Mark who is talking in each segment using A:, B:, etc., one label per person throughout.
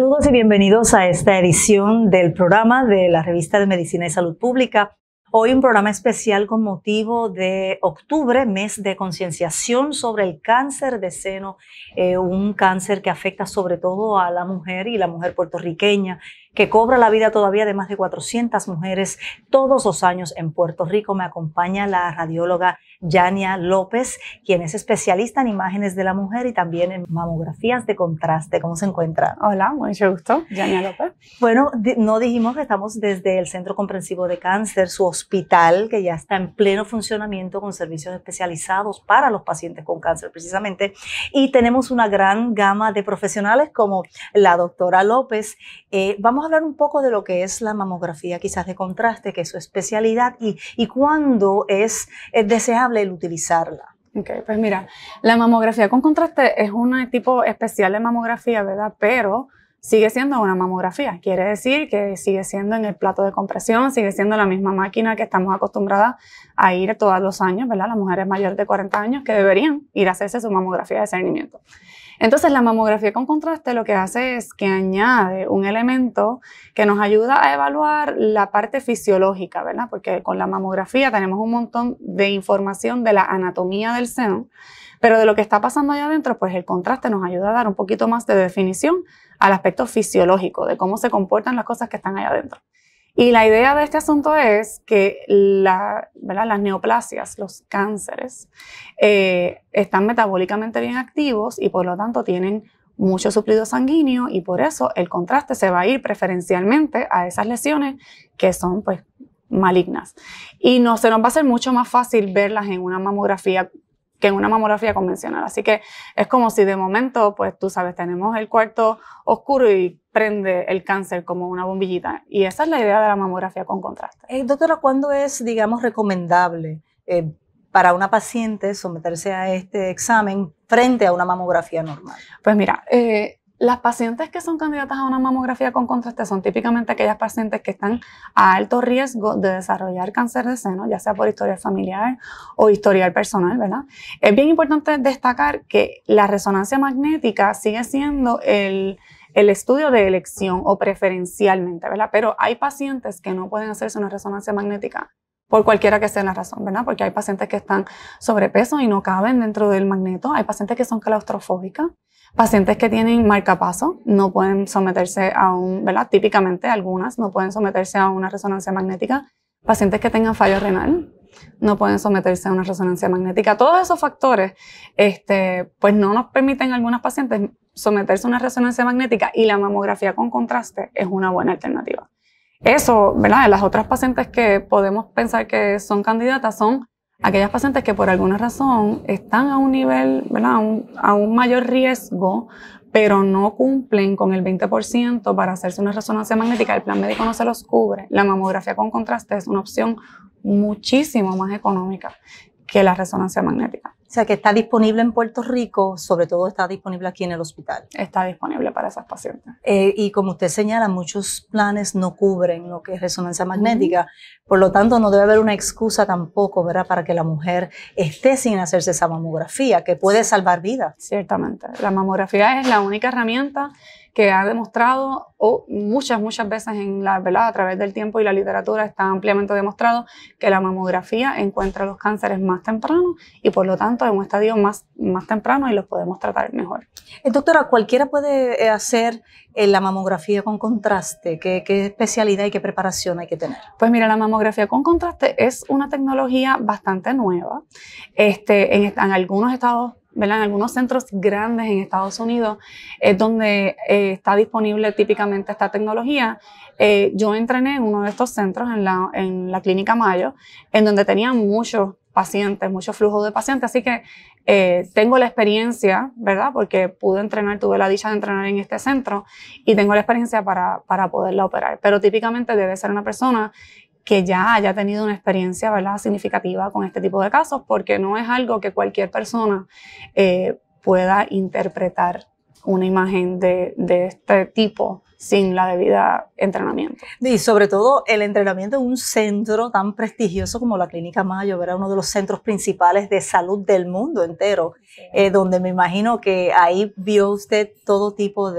A: Saludos y bienvenidos a esta edición del programa de la revista de Medicina y Salud Pública. Hoy un programa especial con motivo de octubre, mes de concienciación sobre el cáncer de seno, eh, un cáncer que afecta sobre todo a la mujer y la mujer puertorriqueña que cobra la vida todavía de más de 400 mujeres todos los años en Puerto Rico. Me acompaña la radióloga Yania López, quien es especialista en imágenes de la mujer y también en mamografías de contraste. ¿Cómo se encuentra? Hola, mucho gusto, Yania López. Bueno, no dijimos que estamos desde el Centro Comprensivo de Cáncer, su hospital, que ya está en pleno funcionamiento con servicios especializados para los pacientes con cáncer, precisamente. Y tenemos una gran gama de profesionales como la doctora López. Eh, vamos Vamos a hablar un poco de lo que es la mamografía, quizás de contraste, que es su especialidad y, y cuándo es, deseable el utilizarla. Ok, pues mira,
B: la mamografía con contraste es un tipo especial de mamografía, ¿verdad? Pero sigue siendo una mamografía. Quiere decir que sigue siendo en el plato de compresión, sigue siendo la misma máquina que estamos acostumbradas a ir todos los años, ¿verdad? Las mujeres mayores de 40 años que deberían ir a hacerse su mamografía de seguimiento. Entonces, la mamografía con contraste lo que hace es que añade un elemento que nos ayuda a evaluar la parte fisiológica, ¿verdad? Porque con la mamografía tenemos un montón de información de la anatomía del seno, pero de lo que está pasando allá adentro, pues el contraste nos ayuda a dar un poquito más de definición al aspecto fisiológico, de cómo se comportan las cosas que están allá adentro. Y la idea de este asunto es que las neoplasias, los cánceres, eh, están metabólicamente bien activos y por lo tanto tienen mucho suplido sanguíneo y por eso el contraste se va a ir preferencialmente a esas lesiones que son pues malignas. Y no, se nos va a ser mucho más fácil verlas en una mamografía que en una mamografía convencional. Así que es como si de momento, pues tú sabes, tenemos el cuarto oscuro y prende el cáncer como una bombillita.
A: Y esa es la idea de la mamografía con contraste. Eh, doctora, ¿cuándo es, digamos, recomendable eh, para una paciente someterse a este examen frente a una mamografía normal?
B: Pues mira, eh, las pacientes que son candidatas a una mamografía con contraste son típicamente aquellas pacientes que están a alto riesgo de desarrollar cáncer de seno, ya sea por historia familiar o historial personal, ¿verdad? Es bien importante destacar que la resonancia magnética sigue siendo el, el estudio de elección o preferencialmente, ¿verdad? Pero hay pacientes que no pueden hacerse una resonancia magnética por cualquiera que sea la razón, ¿verdad? Porque hay pacientes que están sobrepeso y no caben dentro del magneto, hay pacientes que son claustrofóbicas, Pacientes que tienen marcapaso no pueden someterse a un, ¿verdad? Típicamente algunas no pueden someterse a una resonancia magnética. Pacientes que tengan fallo renal no pueden someterse a una resonancia magnética. Todos esos factores, este, pues no nos permiten a algunas pacientes someterse a una resonancia magnética y la mamografía con contraste es una buena alternativa. Eso, ¿verdad? Las otras pacientes que podemos pensar que son candidatas son aquellas pacientes que por alguna razón están a un nivel, ¿verdad? A un, a un mayor riesgo, pero no cumplen con el 20% para hacerse una resonancia magnética, el plan médico no se los cubre. La mamografía con contraste es una opción muchísimo más económica que la resonancia magnética.
A: O sea, que está disponible en Puerto Rico, sobre todo está disponible aquí en el hospital. Está disponible para esas pacientes. Eh, y como usted señala, muchos planes no cubren lo que es resonancia magnética. Por lo tanto, no debe haber una excusa tampoco, ¿verdad?, para que la mujer esté sin hacerse esa mamografía, que puede salvar vidas. Ciertamente. La mamografía es la única herramienta que ha demostrado,
B: o muchas, muchas veces en la, a través del tiempo y la literatura está ampliamente demostrado que la mamografía encuentra los cánceres más temprano y por lo tanto en un estadio más, más temprano y los podemos tratar mejor.
A: Eh, doctora, ¿cualquiera puede eh, hacer eh, la mamografía con contraste? ¿Qué, ¿Qué especialidad y qué preparación hay que tener? Pues mira, la mamografía con
B: contraste es una tecnología bastante nueva. Este, en algunos estados en algunos centros grandes en Estados Unidos es donde eh, está disponible típicamente esta tecnología. Eh, yo entrené en uno de estos centros, en la, clínica Mayo, en donde tenía muchos pacientes, muchos flujos de pacientes, así que eh, tengo la experiencia, ¿verdad? Porque pude entrenar, tuve la dicha de entrenar en este centro y tengo la experiencia para, para poderla operar, pero típicamente debe ser una persona que ya haya tenido una experiencia significativa con este tipo de casos, porque no es algo que cualquier persona eh, pueda interpretar una imagen de, este tipo
A: sin la debida entrenamiento. Y sobre todo el entrenamiento en un centro tan prestigioso como la Clínica Mayo, era uno de los centros principales de salud del mundo entero, eh, donde me imagino que ahí vio usted todo tipo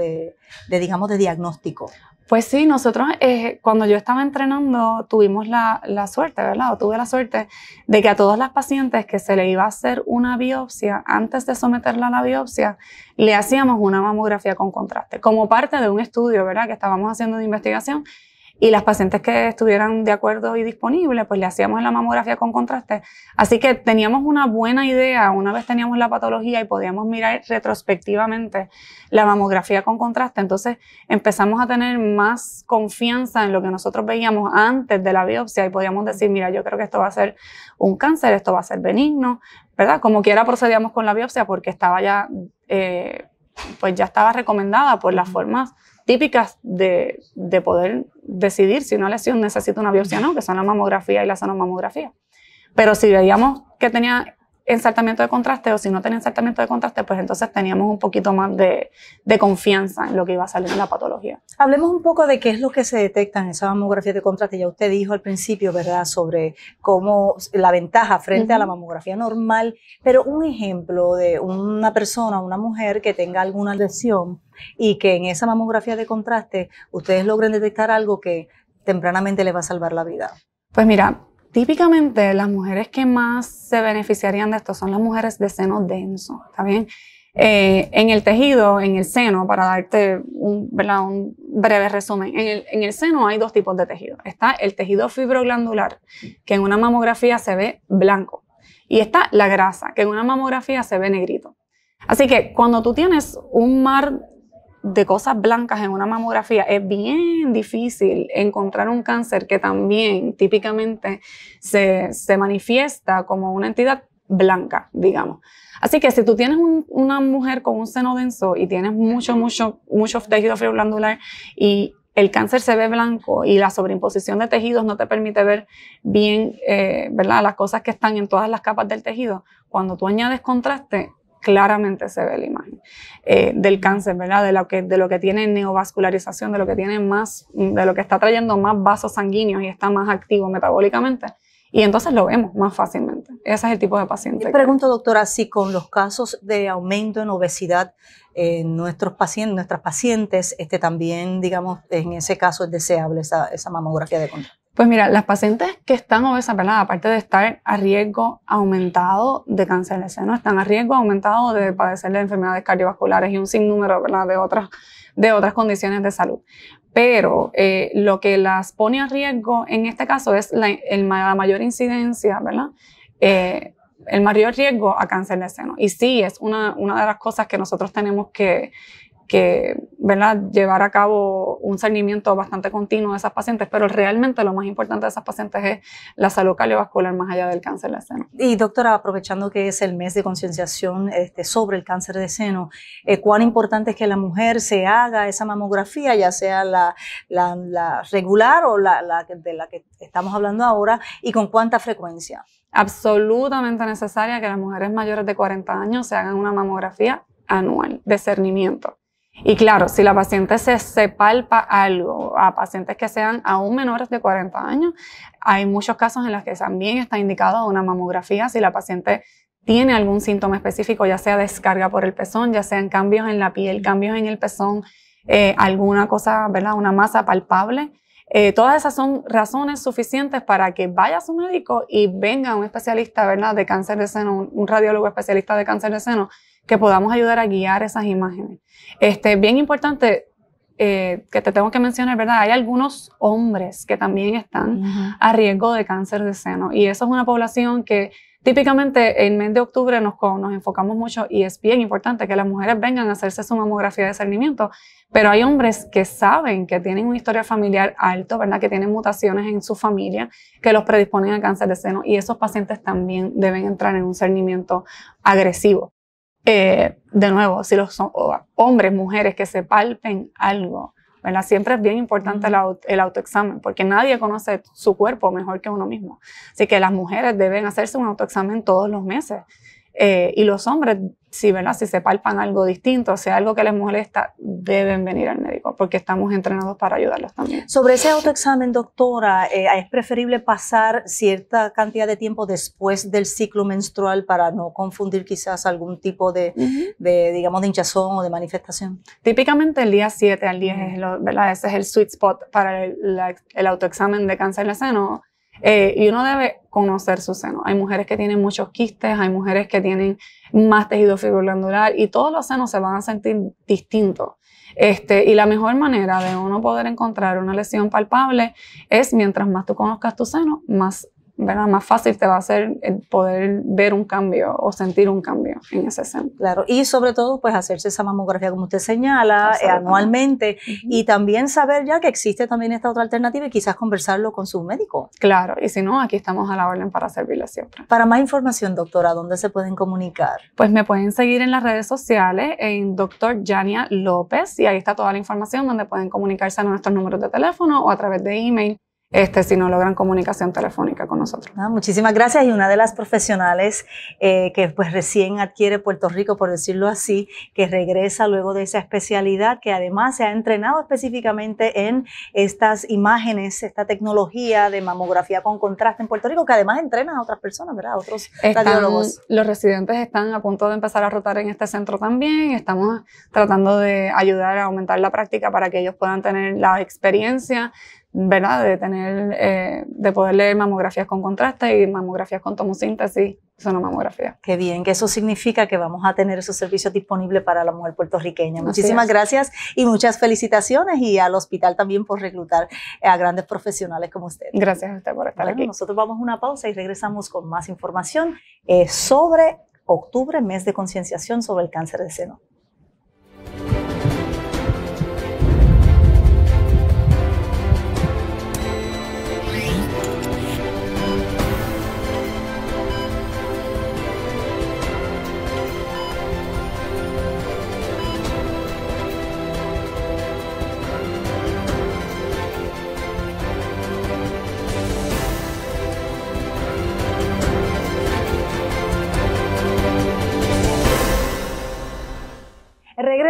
A: digamos, de diagnóstico.
B: Pues sí, nosotros eh, cuando yo estaba entrenando tuvimos la, la, suerte, ¿verdad? O tuve la suerte de que a todas las pacientes que se le iba a hacer una biopsia, antes de someterla a la biopsia, le hacíamos una mamografía con contraste, como parte de un estudio, ¿verdad? Que estábamos haciendo de investigación y las pacientes que estuvieran de acuerdo y disponibles, pues le hacíamos la mamografía con contraste. Así que teníamos una buena idea, una vez teníamos la patología y podíamos mirar retrospectivamente la mamografía con contraste, entonces empezamos a tener más confianza en lo que nosotros veíamos antes de la biopsia y podíamos decir, mira, yo creo que esto va a ser un cáncer, esto va a ser benigno, ¿verdad? Como quiera procedíamos con la biopsia porque estaba ya, eh, pues ya estaba recomendada por las formas típicas de, poder decidir si una lesión necesita una biopsia o no, que son la mamografía y la sonomamografía. Pero si veíamos que tenía ensaltamiento de contraste o si no tenía ensaltamiento de contraste, pues entonces teníamos un poquito más de, confianza en lo que iba a salir en la patología.
A: Hablemos un poco de qué es lo que se detecta en esa mamografía de contraste. Ya usted dijo al principio, ¿verdad?, sobre cómo la ventaja frente a la mamografía normal, pero un ejemplo de una persona, una mujer que tenga alguna lesión y que en esa mamografía de contraste ustedes logren detectar algo que tempranamente le va a salvar la vida.
B: Pues mira, típicamente las mujeres que más se beneficiarían de esto son las mujeres de seno denso, ¿está bien? Eh, en el tejido, en el seno, para darte un, un breve resumen, en el, en el, seno hay dos tipos de tejido. Está el tejido fibroglandular, que en una mamografía se ve blanco, y está la grasa, que en una mamografía se ve negrito. Así que cuando tú tienes un mar de cosas blancas en una mamografía, es bien difícil encontrar un cáncer que también típicamente se, manifiesta como una entidad blanca, digamos. Así que si tú tienes una mujer con un seno denso y tienes mucho, mucho, mucho tejido glandular y el cáncer se ve blanco y la sobreimposición de tejidos no te permite ver bien eh, ¿verdad? las cosas que están en todas las capas del tejido, cuando tú añades contraste, claramente se ve la imagen eh, del cáncer, ¿verdad? De lo, que, tiene neovascularización, de lo que tiene más, de lo que está trayendo más vasos sanguíneos y está más activo metabólicamente. Y entonces lo vemos más fácilmente. Ese es el tipo de paciente. Y
A: pregunto, doctora, si con los casos de aumento en obesidad en eh, nuestros pacientes, nuestras pacientes, este, también, digamos, en ese caso es deseable esa, esa mamografía de control.
B: Pues mira, las pacientes que están obesas, ¿verdad? aparte de estar a riesgo aumentado de cáncer de seno, están a riesgo aumentado de padecer de enfermedades cardiovasculares y un sinnúmero ¿verdad? De, otras, de otras condiciones de salud. Pero eh, lo que las pone a riesgo en este caso es la, mayor incidencia, ¿verdad? Eh, el mayor riesgo a cáncer de seno. Y sí, es una de las cosas que nosotros tenemos que, que llevar a cabo un cernimiento bastante continuo de esas pacientes, pero realmente lo más importante de esas pacientes es la salud cardiovascular
A: más allá del cáncer de seno. Y doctora, aprovechando que es el mes de concienciación este, sobre el cáncer de seno, eh, ¿cuán importante es que la mujer se haga esa mamografía, ya sea la, regular o la, la de la que estamos hablando ahora, y con cuánta frecuencia? Absolutamente necesaria que las mujeres mayores de 40 años se hagan
B: una mamografía anual de cernimiento. Y claro, si la paciente se, palpa algo a pacientes que sean aún menores de 40 años, hay muchos casos en los que también está indicado una mamografía si la paciente tiene algún síntoma específico, ya sea descarga por el pezón, ya sean cambios en la piel, cambios en el pezón, eh, alguna cosa, ¿verdad? Una masa palpable. Eh, todas esas son razones suficientes para que vaya a su médico y venga un especialista, ¿verdad? De cáncer de seno, un radiólogo especialista de cáncer de seno, que podamos ayudar a guiar esas imágenes. Este, bien importante, eh, que te tengo que mencionar, ¿verdad? Hay algunos hombres que también están a riesgo de cáncer de seno y eso es una población que típicamente en mes de octubre nos, nos enfocamos mucho y es bien importante que las mujeres vengan a hacerse su mamografía de cernimiento, pero hay hombres que saben que tienen una historia familiar alta, ¿verdad? Que tienen mutaciones en su familia que los predisponen a cáncer de seno y esos pacientes también deben entrar en un cernimiento agresivo. Eh, de nuevo, si los hombres, mujeres que se palpen algo, Siempre es bien importante el, autoexamen, porque nadie conoce su cuerpo mejor que uno mismo. Así que las mujeres deben hacerse un autoexamen todos los meses eh, y los hombres, si, ¿verdad? si se palpan algo distinto, o sea algo que les molesta, deben venir al médico porque estamos entrenados para ayudarlos también.
A: Sobre ese autoexamen, doctora, eh, ¿es preferible pasar cierta cantidad de tiempo después del ciclo menstrual para no confundir quizás algún tipo de, digamos, de hinchazón o de manifestación? Típicamente el día 7 al 10,
B: es es el sweet spot para el, el autoexamen de cáncer de seno eh, y uno debe conocer su seno. Hay mujeres que tienen muchos quistes, hay mujeres que tienen más tejido fibroglandular y todos los senos se van a sentir distintos. Este, y la mejor manera de uno poder encontrar una lesión palpable es mientras más tú conozcas tu seno, más
A: ¿verdad? más fácil te va a ser poder ver un cambio o sentir un cambio en ese centro. Claro, y sobre todo, pues hacerse esa mamografía, como usted señala, eh, anualmente, y también saber ya que existe también esta otra alternativa y quizás conversarlo con su médico. Claro, y si no, aquí estamos a la orden para servirle siempre. Para más información, doctora, ¿dónde se pueden comunicar?
B: Pues me pueden seguir en las redes sociales, en doctor Jania López, y ahí está toda la información donde pueden comunicarse a nuestros números de teléfono o a través de email este, si no logran comunicación telefónica con nosotros.
A: Ah, muchísimas gracias. Y una de las profesionales eh, que pues recién adquiere Puerto Rico, por decirlo así, que regresa luego de esa especialidad, que además se ha entrenado específicamente en estas imágenes, esta tecnología de mamografía con contraste en Puerto Rico, que además entrena a otras personas, ¿verdad? A otros radiólogos.
B: Los residentes
A: están a punto de empezar a rotar
B: en este centro también. Estamos tratando de ayudar a aumentar la práctica para que ellos puedan tener la experiencia de tener, eh, de poder leer mamografías con
A: contraste y mamografías con tomosíntesis, mamografía Qué bien, que eso significa que vamos a tener esos servicios disponibles para la mujer puertorriqueña. Muchísimas gracias y muchas felicitaciones y al hospital también por reclutar a grandes profesionales como usted. Gracias a usted por estar aquí. Nosotros vamos a una pausa y regresamos con más información eh, sobre octubre, mes de concienciación sobre el cáncer de seno.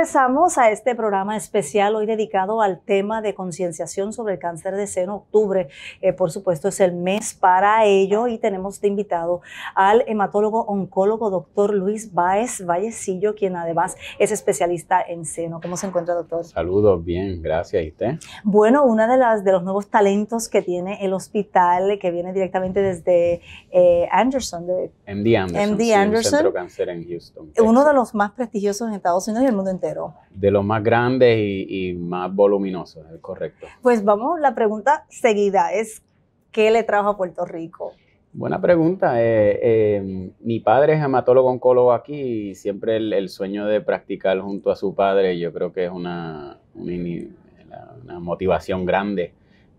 A: regresamos a este programa especial hoy dedicado al tema de concienciación sobre el cáncer de seno. Octubre, eh, por supuesto, es el mes para ello y tenemos de invitado al hematólogo oncólogo doctor Luis Báez Vallecillo, quien además es especialista en seno. ¿Cómo se encuentra, doctor?
C: Saludos, bien, gracias. ¿Y usted?
A: Bueno, una de las de los nuevos talentos que tiene el hospital, que viene directamente desde eh, Anderson, de
C: MD Anderson, Centro Cáncer en Houston.
A: Uno de los más prestigiosos en Estados Unidos y el mundo entero.
C: De los más grandes y, más voluminosos, es correcto.
A: Pues vamos, la pregunta seguida es, ¿qué le trajo a Puerto Rico?
C: Buena pregunta. Eh, eh, mi padre es hematólogo oncólogo aquí y siempre el, sueño de practicar junto a su padre yo creo que es una, una motivación grande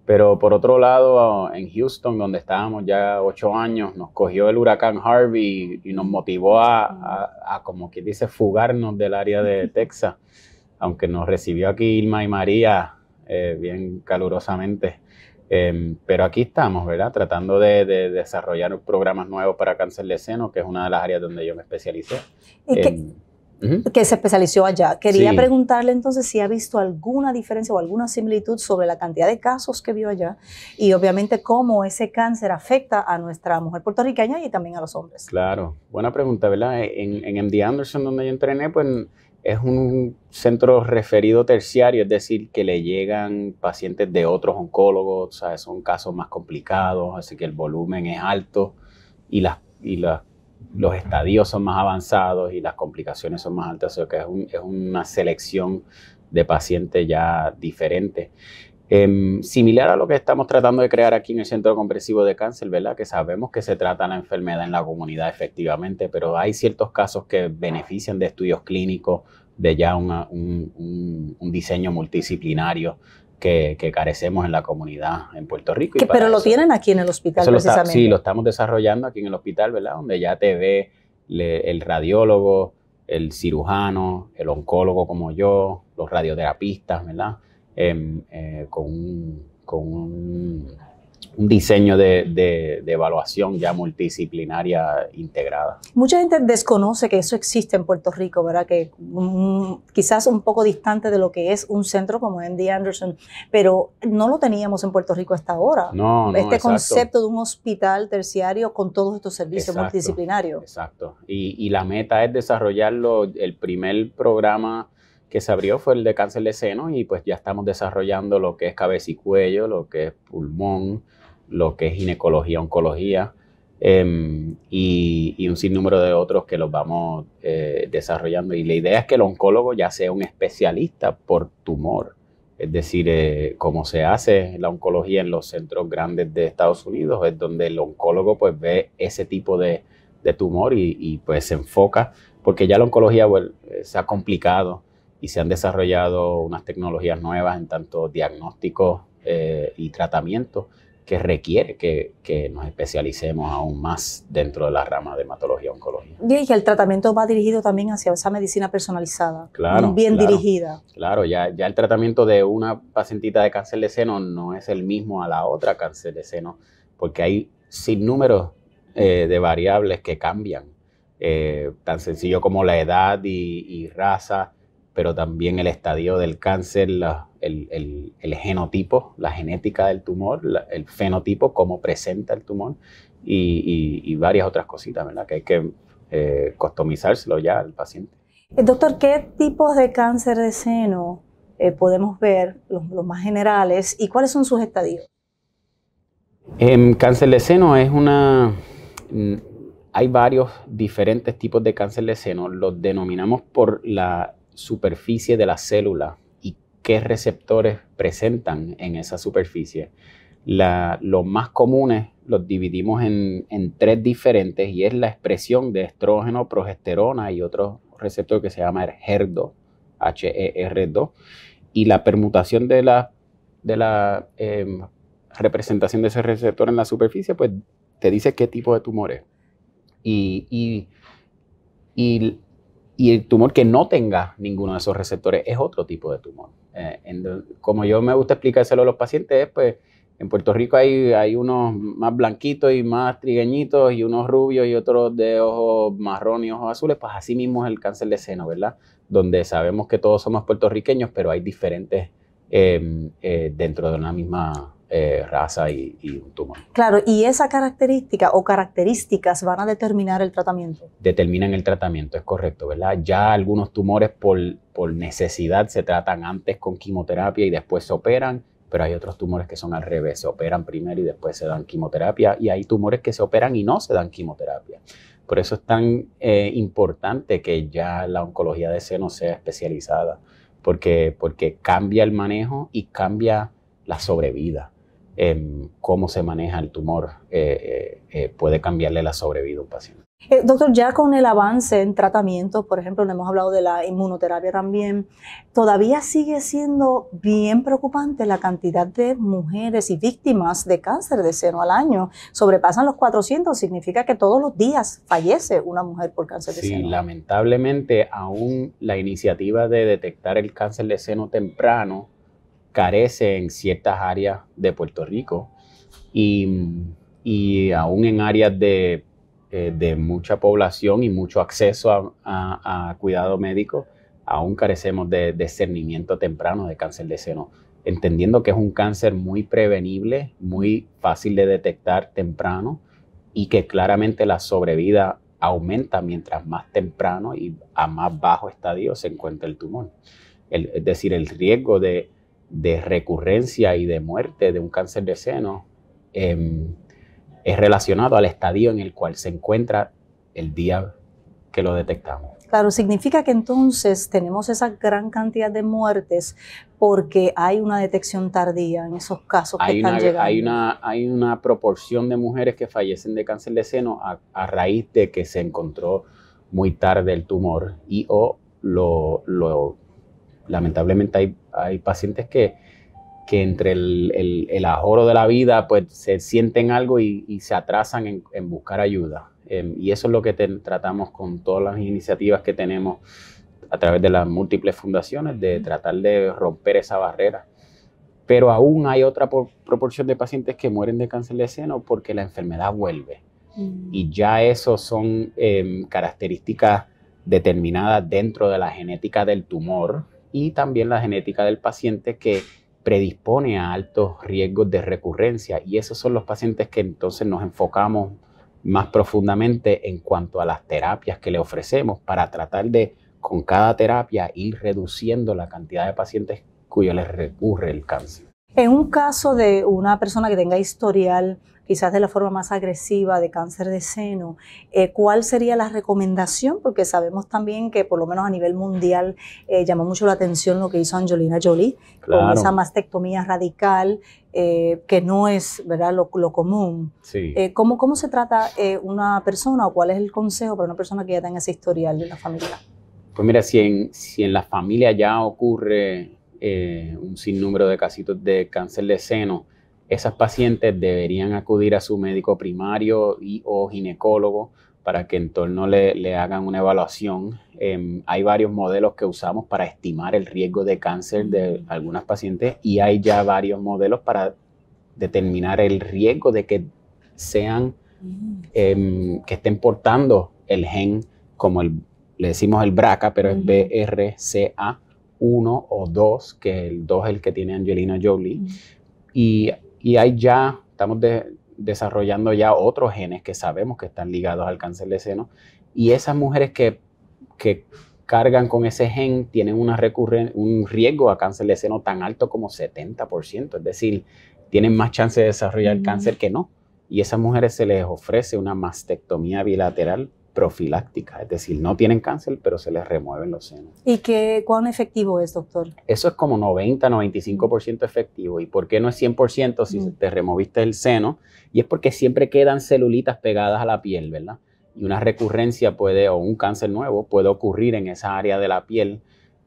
C: pero por otro lado, en Houston, donde estábamos ya ocho años, nos cogió el huracán Harvey y, nos motivó a, como quien dice, fugarnos del área de Texas, aunque nos recibió aquí Irma y María eh, bien calurosamente. Em, pero aquí estamos, ¿verdad? Tratando de, desarrollar desarrollar programas nuevos para cáncer de seno, que es una de las áreas donde yo me especialicé.
A: ¿Y em, que se especializó allá. Quería preguntarle entonces si ha visto alguna diferencia o alguna similitud sobre la cantidad de casos que vio allá y obviamente cómo ese cáncer afecta a nuestra mujer puertorriqueña y también a los hombres.
C: Claro, buena pregunta, ¿verdad? En, en MD Anderson, donde yo entrené, pues es un centro referido terciario, es decir, que le llegan pacientes de otros oncólogos, o sea, son casos más complicados, así que el volumen es alto y las, y las los estadios son más avanzados y las complicaciones son más altas, o sea que es, una selección de pacientes ya diferente. Em, similar a lo que estamos tratando de crear aquí en el Centro Compresivo de Cáncer, ¿verdad? Que sabemos que se trata la enfermedad en la comunidad efectivamente, pero hay ciertos casos que benefician de estudios clínicos, de ya un diseño multidisciplinario que, carecemos en la comunidad en Puerto Rico. pero lo tienen
A: aquí en el hospital precisamente. sí, lo
C: estamos desarrollando aquí en el hospital, ¿verdad? Donde ya te ve el radiólogo, el cirujano, el oncólogo como yo, los radioterapistas, ¿verdad? con em, eh, con un un diseño de, de, evaluación ya multidisciplinaria integrada.
A: Mucha gente desconoce que eso existe en Puerto Rico, ¿verdad? Que mm, quizás un poco distante de lo que es un centro como MD Anderson, pero no lo teníamos en Puerto Rico hasta ahora. No, Este concepto de un hospital terciario con todos estos servicios multidisciplinarios. Exacto.
C: Y, y la meta es desarrollarlo, el primer programa que se abrió fue el de cáncer de seno y pues ya estamos desarrollando lo que es cabeza y cuello, lo que es pulmón, lo que es ginecología, oncología em, y, un sinnúmero de otros que los vamos eh, desarrollando. Y la idea es que el oncólogo ya sea un especialista por tumor, es decir, eh, como se hace la oncología en los centros grandes de Estados Unidos, es donde el oncólogo pues ve ese tipo de, tumor y, pues se enfoca, porque ya la oncología eh, se ha complicado y se han desarrollado unas tecnologías nuevas en tanto diagnóstico eh, y tratamiento que requiere que, nos especialicemos aún más dentro de la rama de hematología oncología.
A: Y el tratamiento va dirigido también hacia esa medicina personalizada, bien dirigida.
C: Claro, ya, ya el tratamiento de una pacientita de cáncer de seno no es el mismo a la otra cáncer de seno, porque hay sin eh, de variables que cambian, eh, tan sencillo como la edad y raza pero también el estadio del cáncer, el, genotipo, la genética del tumor, el fenotipo, cómo presenta el tumor y, varias otras cositas, ¿verdad? Que hay que eh, customizárselo ya al paciente.
A: Eh, doctor, ¿qué tipos de cáncer de seno eh, podemos ver, los, más generales, y cuáles son sus estadios?
C: cáncer de seno es una... Mm, hay varios diferentes tipos de cáncer de seno, los denominamos por la superficie de la célula y qué receptores presentan en esa superficie. La, los más comunes los dividimos en, tres diferentes y es la expresión de estrógeno, progesterona y otro receptor que se llama el HER2, 2 e y la permutación de la, em, representación de ese receptor en la superficie, pues te dice qué tipo de tumor es. y y el tumor que no tenga ninguno de esos receptores es otro tipo de tumor. Eh, como yo me gusta explicárselo a los pacientes, pues en Puerto Rico hay, hay unos más blanquitos y más trigueñitos y unos rubios y otros de ojos marrones y ojos azules, pues así mismo es el cáncer de seno, ¿verdad? Donde sabemos que todos somos puertorriqueños, pero hay diferentes eh, eh, dentro de una misma eh, raza y, un tumor.
A: Claro, y esa característica o características van a determinar el tratamiento.
C: Determinan el tratamiento, es correcto, ¿verdad? Ya algunos tumores por, por necesidad se tratan antes con quimioterapia y después se operan, pero hay otros tumores que son al revés, se operan primero y después se dan quimioterapia, y hay tumores que se operan y no se dan quimioterapia. Por eso es tan eh, importante que ya la oncología de seno sea especializada, porque, porque cambia el manejo y cambia la sobrevida. Em, cómo se maneja el tumor eh, eh, eh, puede cambiarle la sobrevida a un paciente.
A: doctor, ya con el avance en tratamientos, por ejemplo, hemos hablado de la inmunoterapia también, todavía sigue siendo bien preocupante la cantidad de mujeres y víctimas de cáncer de seno al año. Sobrepasan los 400, significa que todos los días fallece una mujer por cáncer de seno. Sí,
C: lamentablemente aún la iniciativa de detectar el cáncer de seno temprano carece en ciertas áreas de Puerto Rico y, y aún en áreas de, eh, mucha población y mucho acceso a, cuidado médico, aún carecemos de, de discernimiento temprano de cáncer de seno, entendiendo que es un cáncer muy prevenible, muy fácil de detectar temprano y que claramente la sobrevida aumenta mientras más temprano y a más bajo estadio se encuentra el tumor. es decir, el riesgo de de recurrencia y de muerte de un cáncer de seno em, es relacionado al estadio en el cual se encuentra el día que lo detectamos.
A: Claro, significa que entonces tenemos esa gran cantidad de muertes porque hay una detección tardía en esos casos que están llegando.
C: Hay una, proporción de mujeres que fallecen de cáncer de seno a, raíz de que se encontró muy tarde el tumor y o lo, lo lamentablemente hay, pacientes que, que entre el, el, ahorro de la vida, pues se sienten algo y, se atrasan en, buscar ayuda. Em, y eso es lo que tratamos con todas las iniciativas que tenemos a través de las múltiples fundaciones, de tratar de romper esa barrera. Pero aún hay otra proporción de pacientes que mueren de cáncer de seno porque la enfermedad vuelve. Mm. Y ya eso son em, características determinadas dentro de la genética del tumor, y también la genética del paciente que predispone a altos riesgos de recurrencia y esos son los pacientes que entonces nos enfocamos más profundamente en cuanto a las terapias que le ofrecemos para tratar de con cada terapia ir reduciendo la cantidad de pacientes cuyo les recurre el cáncer.
A: En un caso de una persona que tenga historial quizás de la forma más agresiva de cáncer de seno, eh, ¿cuál sería la recomendación? Porque sabemos también que por lo menos a nivel mundial eh, llamó mucho la atención lo que hizo Angelina Jolie con esa mastectomía radical eh, que no es ¿verdad? Lo, común. ¿cómo, ¿cómo, se trata una persona o cuál es el consejo para una persona que ya tenga ese historial de la familia?
C: Pues mira, si en, si en la familia ya ocurre un sinnúmero de casitos de cáncer de seno, esas pacientes deberían acudir a su médico primario y, o ginecólogo para que en torno le, hagan una evaluación. Em, hay varios modelos que usamos para estimar el riesgo de cáncer de mm. algunas pacientes y hay ya varios modelos para determinar el riesgo de que sean, mm. em, que estén portando el gen como le decimos el BRCA, pero es BRCA1 o 2, que el 2 es el que tiene Angelina Jolie. Mm. Y hay ya, estamos desarrollando ya otros genes que sabemos que están ligados al cáncer de seno. Y esas mujeres que, cargan con ese gen tienen un riesgo a cáncer de seno tan alto como 70%, es decir, tienen más chance de desarrollar cáncer que no. Y a esas mujeres se les ofrece una mastectomía bilateral profiláctica, es decir, no tienen cáncer, pero se les remueven los senos.
A: ¿Y qué, cuán efectivo es, doctor?
C: Eso es como 90-95% efectivo. ¿Y por qué no es 100% si te removiste el seno? Y es porque siempre quedan celulitas pegadas a la piel, ¿verdad? Y una recurrencia puede, o un cáncer nuevo, puede ocurrir en esa área de la piel.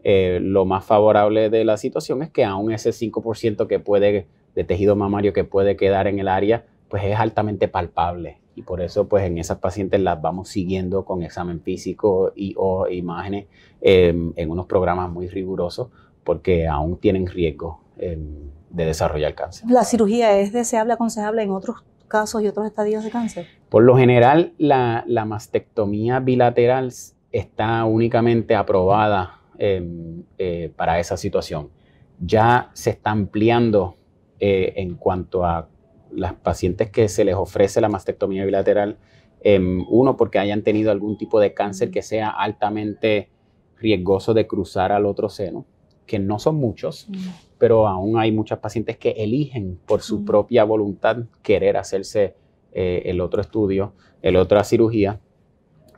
C: Eh, lo más favorable de la situación es que aún ese 5% que puede, de tejido mamario que puede quedar en el área, pues es altamente palpable y por eso pues en esas pacientes las vamos siguiendo con examen físico y o imágenes em, en unos programas muy rigurosos porque aún tienen riesgo em, de desarrollar cáncer. ¿La
A: cirugía es deseable, aconsejable en otros casos y otros estadios de cáncer?
C: Por lo general, la, mastectomía bilateral está únicamente aprobada em, eh, para esa situación. Ya se está ampliando eh, en cuanto a las pacientes que se les ofrece la mastectomía bilateral, em, uno, porque hayan tenido algún tipo de cáncer que sea altamente riesgoso de cruzar al otro seno, que no son muchos, pero aún hay muchas pacientes que eligen por su propia voluntad querer hacerse eh, el otro estudio, el otra cirugía,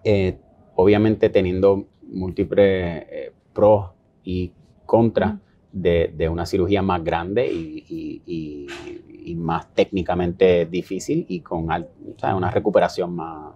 C: eh, obviamente teniendo múltiples eh, pros y contras de, una cirugía más grande y, más técnicamente difícil y con una recuperación más,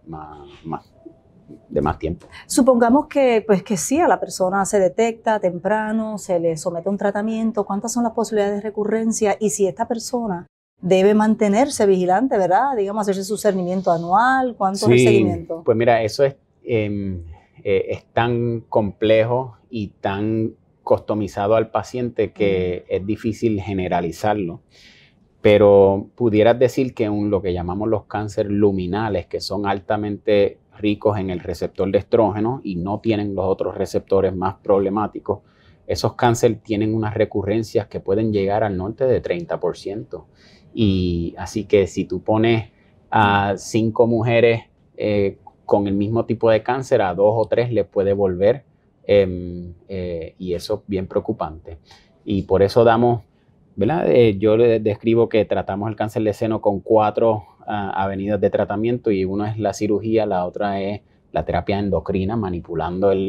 C: de más tiempo.
A: Supongamos que, pues que sí, a la persona se detecta temprano, se le somete a un tratamiento, ¿cuántas son las posibilidades de recurrencia? Y si esta persona debe mantenerse vigilante, ¿verdad? Digamos, hacerse su cernimiento anual, ¿cuánto es el seguimiento?
C: Pues mira, eso es em, eh, tan complejo y tan customizado al paciente que mm. es difícil generalizarlo. Pero pudieras decir que en lo que llamamos los cánceres luminales, que son altamente ricos en el receptor de estrógeno y no tienen los otros receptores más problemáticos, esos cánceres tienen unas recurrencias que pueden llegar al norte de 30%. Y así que si tú pones a cinco mujeres eh, con el mismo tipo de cáncer, a dos o tres les puede volver Em, eh, y eso es bien preocupante. Y por eso damos, ¿verdad? Eh, yo le describo que tratamos el cáncer de seno con cuatro ah, avenidas de tratamiento y una es la cirugía, la otra es la terapia endocrina, manipulando el,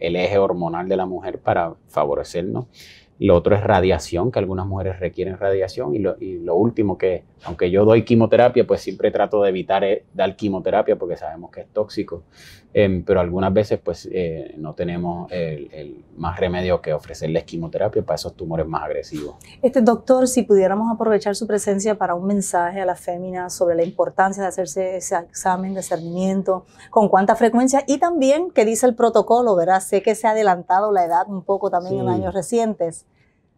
C: eje hormonal de la mujer para favorecerlo. Lo otro es radiación, que algunas mujeres requieren radiación. Y lo, y lo último que, aunque yo doy quimioterapia, pues siempre trato de evitar eh, dar quimioterapia porque sabemos que es tóxico. Em, pero algunas veces, pues eh, no tenemos el, más remedio que ofrecerles quimioterapia para esos tumores más agresivos.
A: Este doctor, si pudiéramos aprovechar su presencia para un mensaje a las féminas sobre la importancia de hacerse ese examen de cernimiento, con cuánta frecuencia y también qué dice el protocolo, ¿verdad? Sé que se ha adelantado la edad un poco también en años recientes.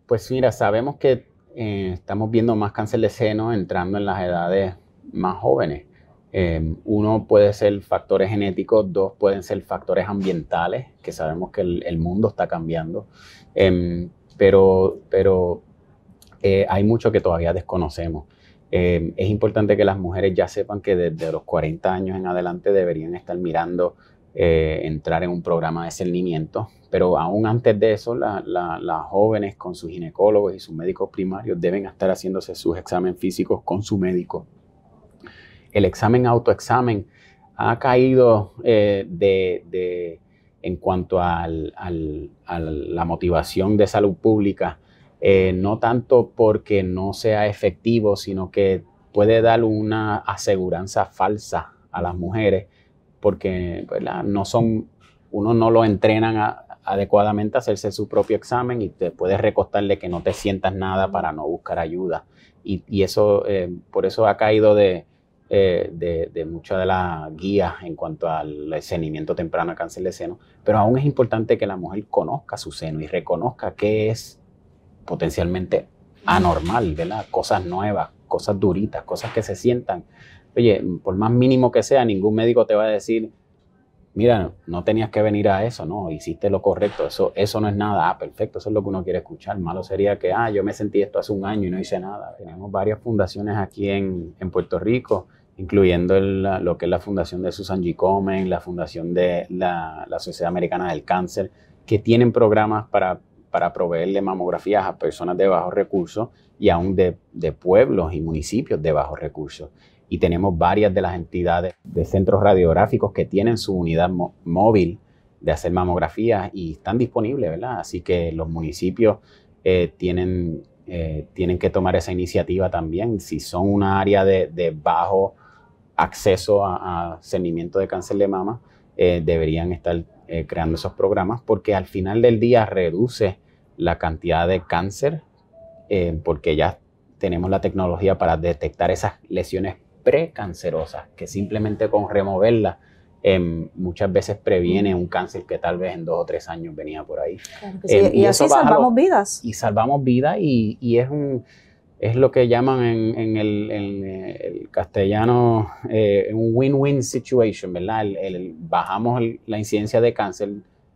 C: Pues mira, sabemos que eh, estamos viendo más cáncer de seno entrando en las edades más jóvenes. Em, uno puede ser factores genéticos, dos pueden ser factores ambientales, que sabemos que el, mundo está cambiando, em, pero, pero eh, hay mucho que todavía desconocemos. Em, es importante que las mujeres ya sepan que desde los 40 años en adelante deberían estar mirando eh, entrar en un programa de cernimiento. Pero aún antes de eso, las jóvenes con sus ginecólogos y sus médicos primarios deben estar haciéndose sus exámenes físicos con su médico. El examen autoexamen ha caído eh, de, en cuanto a la motivación de salud pública, eh, no tanto porque no sea efectivo, sino que puede dar una aseguranza falsa a las mujeres porque pues, no son, uno no lo entrenan adecuadamente a hacerse su propio examen y te puedes recostarle que no te sientas nada para no buscar ayuda. Y, eso, eh, por eso ha caído de, muchas eh, de las guías en cuanto al cenimiento temprano cáncer de seno. Pero aún es importante que la mujer conozca su seno y reconozca qué es potencialmente anormal, ¿verdad? Cosas nuevas, cosas duritas, cosas que se sientan Oye, por más mínimo que sea, ningún médico te va a decir, mira, no tenías que venir a eso, no, hiciste lo correcto, eso, eso no es nada, ah, perfecto, eso es lo que uno quiere escuchar. Malo sería que, ah, yo me sentí esto hace un año y no hice nada. Tenemos varias fundaciones aquí en, Puerto Rico, incluyendo lo que es la Fundación de Susan G. Komen, la Fundación de la, la Sociedad Americana del Cáncer, que tienen programas para, para proveerle mamografías a personas de bajos recursos y aún de, de pueblos y municipios de bajos recursos y tenemos varias de las entidades de centros radiográficos que tienen su unidad móvil de hacer mamografías y están disponibles, ¿verdad? Así que los municipios eh, tienen, eh, tienen que tomar esa iniciativa también. Si son una área de, bajo acceso a, a, de cáncer de mama, eh, deberían estar creando esos programas porque al final del día reduce la cantidad de cáncer porque ya tenemos la tecnología para detectar esas lesiones precancerosas, que simplemente con removerla em, muchas veces previene mm. un cáncer que tal vez en dos o tres años venía por ahí. Em, y, así salvamos vidas. Y salvamos vidas y, es un es lo que llaman en, eh, el, castellano eh, un win-win situation, ¿verdad? bajamos la incidencia de cáncer,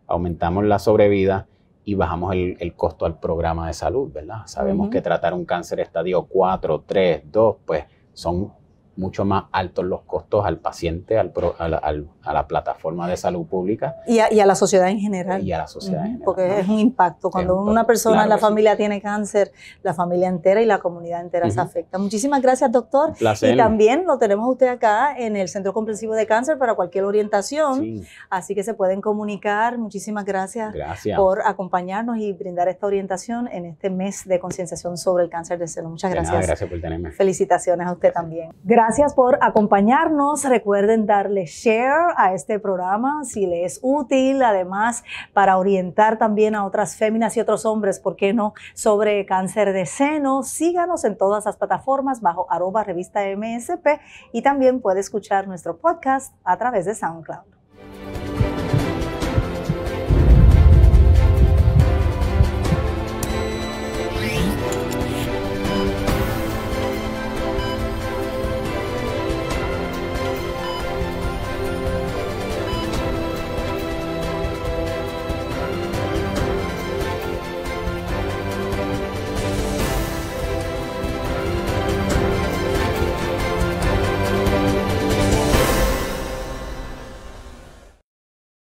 C: aumentamos la sobrevida y bajamos el, costo al programa de salud, ¿verdad? Sabemos que tratar un cáncer estadio 4, 3, 2, pues son mucho más altos los costos al paciente, al, a, la, plataforma de salud pública.
A: Y a, la sociedad en general. Y a la sociedad en general. Porque es un impacto. Cuando una persona, en la familia tiene cáncer, la familia entera y la comunidad entera se afecta. Muchísimas gracias, doctor. Y también lo tenemos usted acá en el Centro Comprensivo de Cáncer para cualquier orientación. Así que se pueden comunicar. Muchísimas gracias, por acompañarnos y brindar esta orientación en este mes de concienciación sobre el cáncer de seno. Muchas gracias. gracias por tenerme. Felicitaciones a usted también. Gracias. Gracias por acompañarnos. Recuerden darle share a este programa si le es útil, además para orientar también a otras féminas y otros hombres, ¿por qué no?, sobre cáncer de seno. Síganos en todas las plataformas bajo arroba revista MSP y también puede escuchar nuestro podcast a través de SoundCloud.